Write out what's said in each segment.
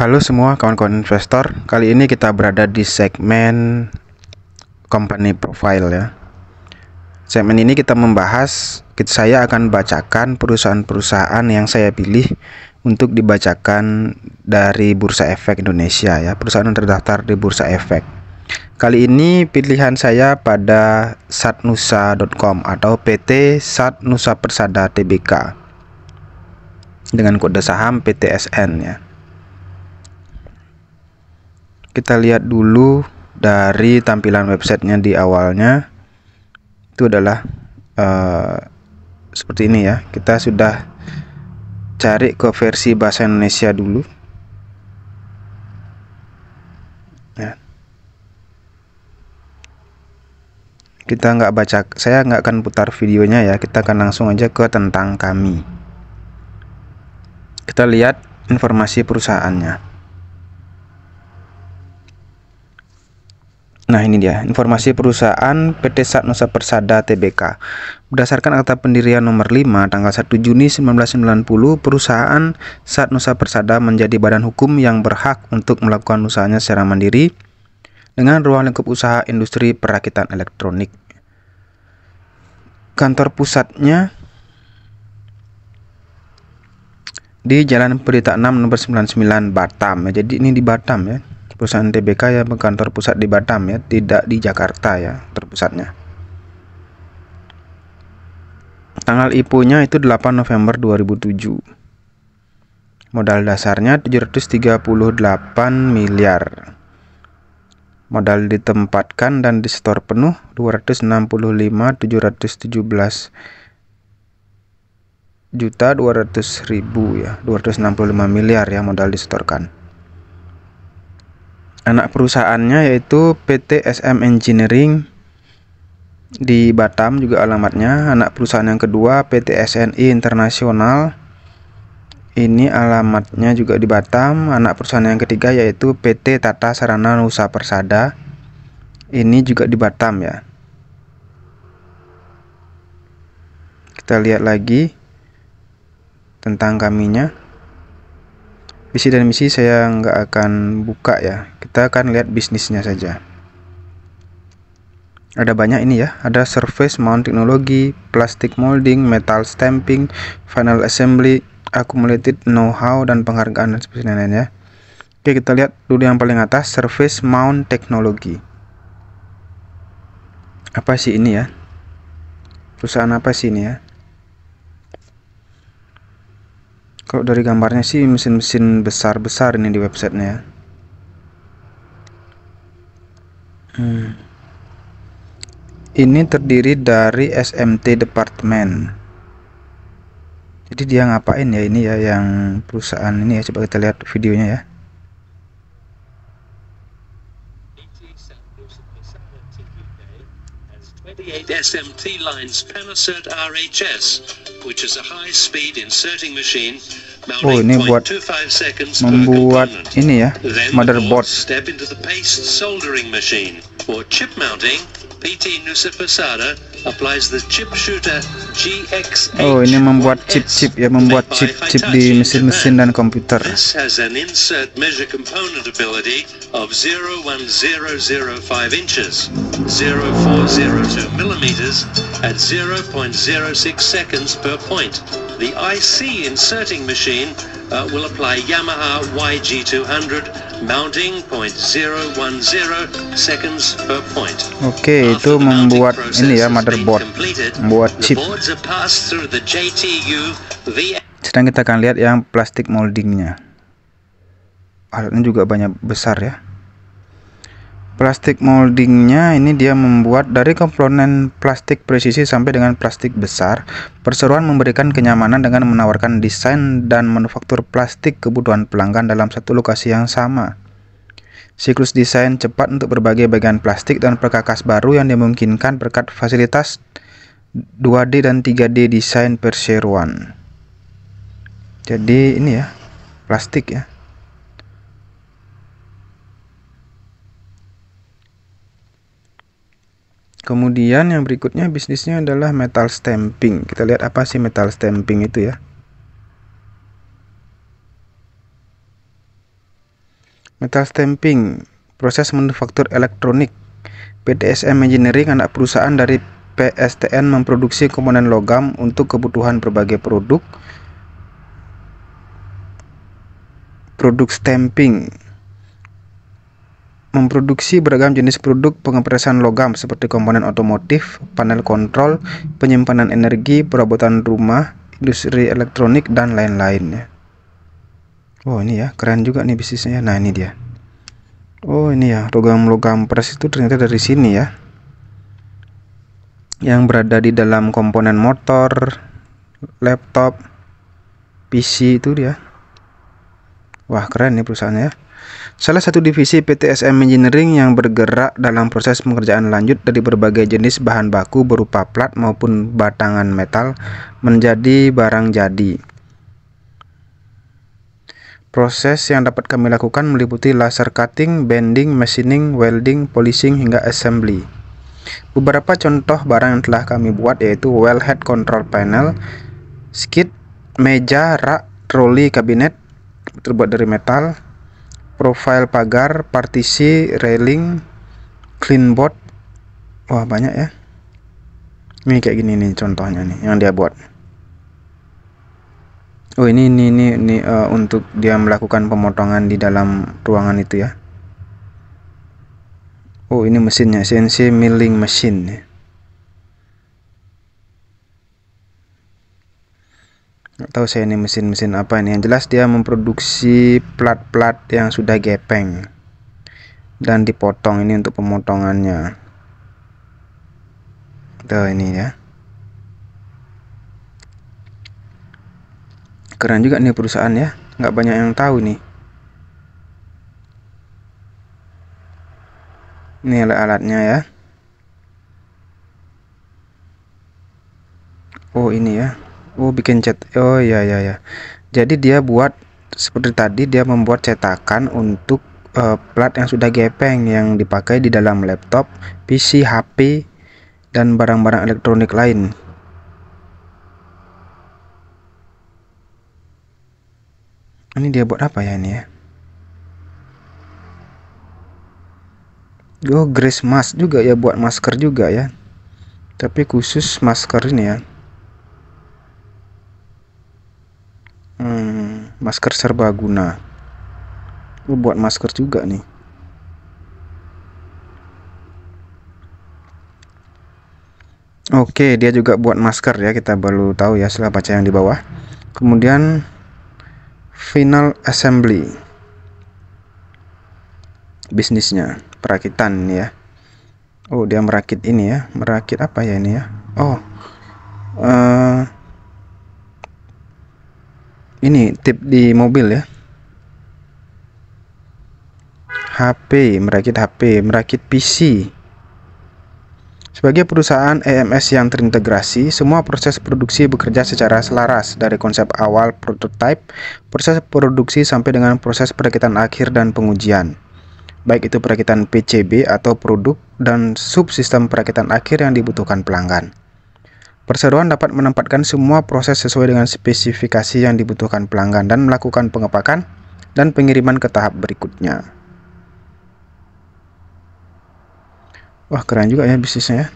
Halo semua kawan-kawan investor, kali ini kita berada di segmen company profile ya. Segmen ini kita membahas, saya akan bacakan perusahaan-perusahaan yang saya pilih untuk dibacakan dari Bursa Efek Indonesia ya, perusahaan yang terdaftar di Bursa Efek. Kali ini pilihan saya pada satnusa.com atau PT Satnusa Persada Tbk dengan kode saham PTSN ya kita lihat dulu dari tampilan websitenya di awalnya itu adalah uh, seperti ini ya kita sudah cari ke versi bahasa Indonesia dulu ya. kita nggak baca saya nggak akan putar videonya ya kita akan langsung aja ke tentang kami kita lihat informasi perusahaannya Nah ini dia informasi perusahaan PT Sat Persada Tbk. Berdasarkan akta pendirian nomor 5 tanggal 1 Juni 1990, perusahaan Sat Persada menjadi badan hukum yang berhak untuk melakukan usahanya secara mandiri dengan ruang lingkup usaha industri perakitan elektronik. Kantor pusatnya di Jalan Pelita 6 nomor 99 Batam. Ya, jadi ini di Batam ya perusahaan TBK yang berkantor pusat di Batam ya, tidak di Jakarta ya terpusatnya. Tanggal IPO-nya itu 8 November 2007. Modal dasarnya 738 miliar. Modal ditempatkan dan disetor penuh 265 717 juta 200 ribu ya 265 miliar ya modal disetorkan anak perusahaannya yaitu PT SM Engineering di Batam juga alamatnya anak perusahaan yang kedua PT SNI Internasional ini alamatnya juga di Batam anak perusahaan yang ketiga yaitu PT Tata Sarana Nusa Persada ini juga di Batam ya kita lihat lagi tentang kaminya visi dan misi saya nggak akan buka ya kita akan lihat bisnisnya saja ada banyak ini ya ada surface mount teknologi plastik molding metal stamping final assembly accumulated know-how dan penghargaan dan sebagainya ya oke kita lihat dulu yang paling atas surface mount teknologi apa sih ini ya perusahaan apa sih ini ya kalau dari gambarnya sih mesin-mesin besar-besar ini di websitenya ya hmm. ini terdiri dari SMT Department. jadi dia ngapain ya ini ya yang perusahaan ini ya coba kita lihat videonya ya 38 SMT lines Panasert RHS, which is a high-speed inserting machine Oh ini buat membuat ini ya motherboard. Step into the paste soldering machine for chip mounting PT Nusa Pasada applies the chip shooter GX. Oh, ini membuat chip-chip ya, membuat chip-chip di mesin-mesin dan komputer. This has an insert measure component ability of 0.1005 inches, 0.402 millimeters at 0.06 seconds per point. the IC inserting machine uh, will apply Yamaha YG200 mounting 0.010 seconds per point. Oke, okay, itu membuat ini ya motherboard, membuat chip. Sedang kita akan lihat yang plastik moldingnya. Alatnya juga banyak besar ya plastik moldingnya ini dia membuat dari komponen plastik presisi sampai dengan plastik besar Perseruan memberikan kenyamanan dengan menawarkan desain dan manufaktur plastik kebutuhan pelanggan dalam satu lokasi yang sama siklus desain cepat untuk berbagai bagian plastik dan perkakas baru yang dimungkinkan berkat fasilitas 2D dan 3D desain perseruan. jadi ini ya plastik ya Kemudian yang berikutnya bisnisnya adalah metal stamping. Kita lihat apa sih metal stamping itu ya. Metal stamping, proses manufaktur elektronik. PTSM Engineering anak perusahaan dari PSTN memproduksi komponen logam untuk kebutuhan berbagai produk. Produk stamping memproduksi beragam jenis produk pengepresan logam seperti komponen otomotif, panel kontrol, penyimpanan energi, perabotan rumah, industri elektronik dan lain-lainnya. Oh ini ya keren juga nih bisnisnya. Nah ini dia. Oh ini ya logam-logam pres itu ternyata dari sini ya. Yang berada di dalam komponen motor, laptop, PC itu dia. Wah keren nih perusahaannya ya. Salah satu divisi PTSM Engineering yang bergerak dalam proses pengerjaan lanjut dari berbagai jenis bahan baku berupa plat maupun batangan metal menjadi barang jadi. Proses yang dapat kami lakukan meliputi laser cutting, bending, machining, welding, polishing, hingga assembly. Beberapa contoh barang yang telah kami buat yaitu well head control panel, skid, meja, rak, troli, kabinet, terbuat dari metal, profile pagar, partisi, railing, clean board. Wah, banyak ya. Ini kayak gini nih contohnya nih yang dia buat. Oh, ini ini ini, ini uh, untuk dia melakukan pemotongan di dalam ruangan itu ya. Oh, ini mesinnya CNC milling machine. nggak tahu saya ini mesin-mesin apa ini yang jelas dia memproduksi plat-plat yang sudah gepeng dan dipotong ini untuk pemotongannya tuh ini ya keren juga nih perusahaan ya nggak banyak yang tahu nih ini alat-alatnya ya oh ini ya oh bikin cet oh ya ya ya jadi dia buat seperti tadi dia membuat cetakan untuk uh, plat yang sudah gepeng yang dipakai di dalam laptop PC HP dan barang-barang elektronik lain ini dia buat apa ya ini ya Oh, Grace Mask juga ya buat masker juga ya. Tapi khusus masker ini ya. masker serbaguna lu buat masker juga nih Oke, dia juga buat masker ya. Kita baru tahu ya setelah baca yang di bawah. Kemudian final assembly. Bisnisnya, perakitan ya. Oh, dia merakit ini ya. Merakit apa ya ini ya? Oh. Uh, ini tip di mobil ya HP merakit HP merakit PC sebagai perusahaan EMS yang terintegrasi, semua proses produksi bekerja secara selaras dari konsep awal prototipe, proses produksi sampai dengan proses perakitan akhir dan pengujian. Baik itu perakitan PCB atau produk dan subsistem perakitan akhir yang dibutuhkan pelanggan. Perseroan dapat menempatkan semua proses sesuai dengan spesifikasi yang dibutuhkan pelanggan dan melakukan pengepakan dan pengiriman ke tahap berikutnya. Wah keren juga ya bisnisnya ya.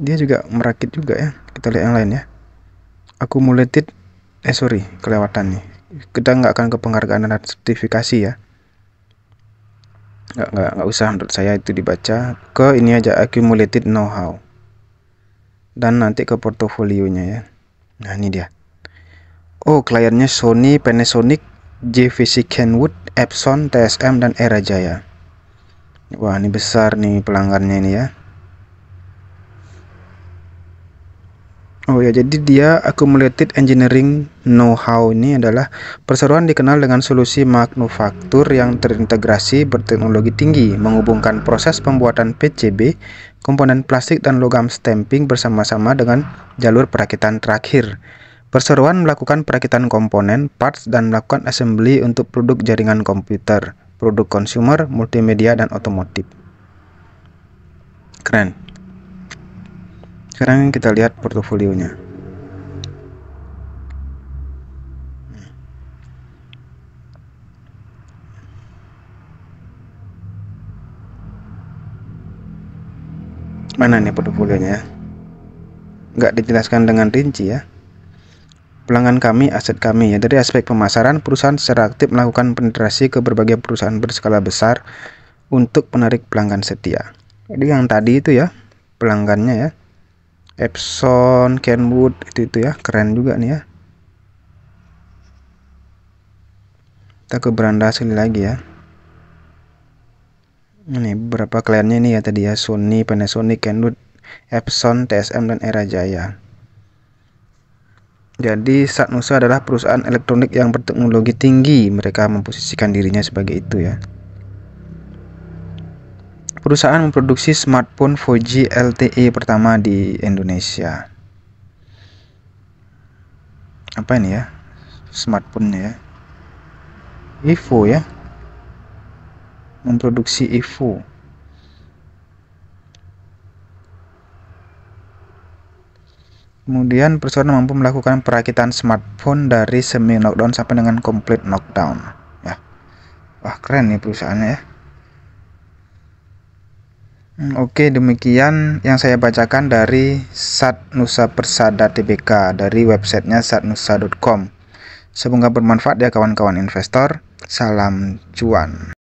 Dia juga merakit juga ya. Kita lihat yang lain ya. Accumulated, eh sorry kelewatan nih. Kita nggak akan ke penghargaan dan sertifikasi ya nggak nggak nggak usah menurut saya itu dibaca ke ini aja accumulated know-how dan nanti ke portofolionya ya nah ini dia oh kliennya Sony Panasonic JVC Kenwood Epson TSM dan Era Jaya wah ini besar nih pelanggannya ini ya Oh ya, jadi dia Accumulated Engineering Know-how ini adalah perseroan dikenal dengan solusi manufaktur yang terintegrasi berteknologi tinggi, menghubungkan proses pembuatan PCB, komponen plastik dan logam stamping bersama-sama dengan jalur perakitan terakhir. Perseroan melakukan perakitan komponen, parts, dan melakukan assembly untuk produk jaringan komputer, produk consumer, multimedia, dan otomotif. Keren sekarang kita lihat portofolionya mana nih portofolionya Enggak ya? dijelaskan dengan rinci ya pelanggan kami aset kami ya dari aspek pemasaran perusahaan secara aktif melakukan penetrasi ke berbagai perusahaan berskala besar untuk menarik pelanggan setia jadi yang tadi itu ya pelanggannya ya Epson, Kenwood itu-itu ya keren juga nih ya kita ke beranda sini lagi ya ini berapa kliennya ini ya tadi ya Sony, Panasonic, Kenwood, Epson, TSM dan Era Jaya jadi Nusa adalah perusahaan elektronik yang berteknologi tinggi mereka memposisikan dirinya sebagai itu ya perusahaan memproduksi smartphone 4G LTE pertama di Indonesia. Apa ini ya? Smartphone ya. Evo ya. Memproduksi Evo. Kemudian perusahaan mampu melakukan perakitan smartphone dari semi knockdown sampai dengan complete knockdown. Ya. Wah, keren nih perusahaannya ya. Hmm, oke, demikian yang saya bacakan dari Sat Nusa Persada Tbk dari websitenya satnusa.com. Semoga bermanfaat ya kawan-kawan investor. Salam cuan.